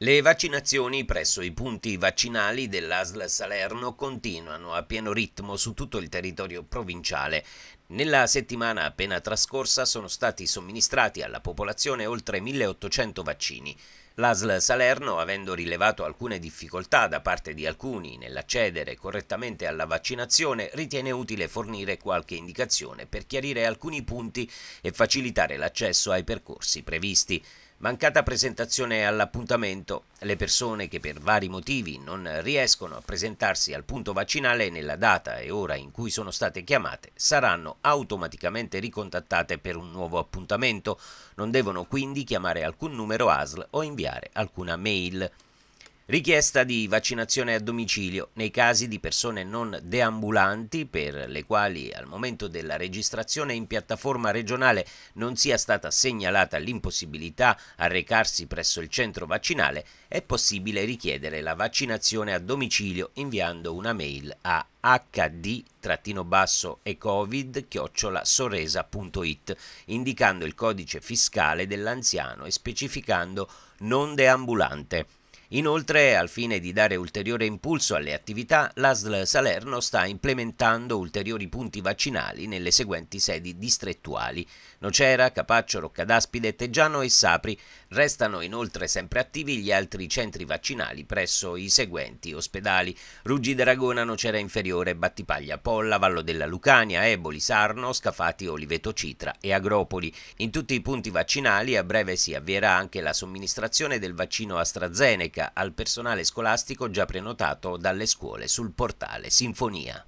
Le vaccinazioni presso i punti vaccinali dell'ASL Salerno continuano a pieno ritmo su tutto il territorio provinciale. Nella settimana appena trascorsa sono stati somministrati alla popolazione oltre 1800 vaccini. L'ASL Salerno, avendo rilevato alcune difficoltà da parte di alcuni nell'accedere correttamente alla vaccinazione, ritiene utile fornire qualche indicazione per chiarire alcuni punti e facilitare l'accesso ai percorsi previsti. Mancata presentazione all'appuntamento, le persone che per vari motivi non riescono a presentarsi al punto vaccinale nella data e ora in cui sono state chiamate saranno automaticamente ricontattate per un nuovo appuntamento, non devono quindi chiamare alcun numero ASL o inviare alcuna mail. Richiesta di vaccinazione a domicilio nei casi di persone non deambulanti per le quali al momento della registrazione in piattaforma regionale non sia stata segnalata l'impossibilità a recarsi presso il centro vaccinale, è possibile richiedere la vaccinazione a domicilio inviando una mail a hd-ecovid-soresa.it indicando il codice fiscale dell'anziano e specificando non deambulante. Inoltre, al fine di dare ulteriore impulso alle attività, l'ASL Salerno sta implementando ulteriori punti vaccinali nelle seguenti sedi distrettuali: Nocera, Capaccio, Roccadaspide, Teggiano e Sapri, Restano inoltre sempre attivi gli altri centri vaccinali presso i seguenti ospedali Ruggi d'Aragona, Nocera Inferiore, Battipaglia Polla, Vallo della Lucania, Eboli, Sarno, Scafati, Oliveto Citra e Agropoli. In tutti i punti vaccinali a breve si avvierà anche la somministrazione del vaccino AstraZeneca al personale scolastico già prenotato dalle scuole sul portale Sinfonia.